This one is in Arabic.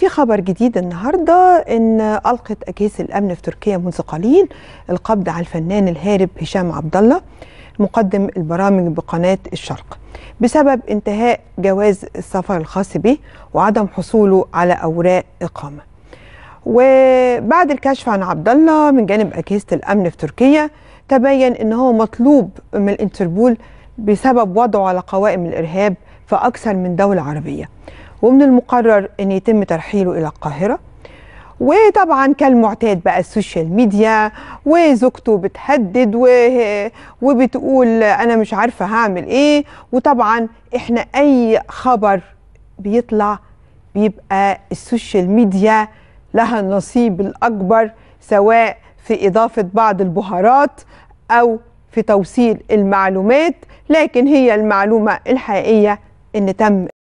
في خبر جديد النهارده ان القت اجهزه الامن في تركيا منذ قليل القبض على الفنان الهارب هشام عبد الله مقدم البرامج بقناه الشرق بسبب انتهاء جواز السفر الخاص به وعدم حصوله على اوراق اقامه. وبعد الكشف عن عبد الله من جانب اجهزه الامن في تركيا تبين ان هو مطلوب من الانتربول بسبب وضعه على قوائم الارهاب في اكثر من دوله عربيه. ومن المقرر أن يتم ترحيله إلى القاهرة وطبعا كالمعتاد بقى السوشيال ميديا وزوجته بتهدد و... وبتقول انا مش عارفه هعمل ايه وطبعا احنا اي خبر بيطلع بيبقى السوشيال ميديا لها النصيب الاكبر سواء في اضافه بعض البهارات او في توصيل المعلومات لكن هي المعلومه الحقيقيه ان تم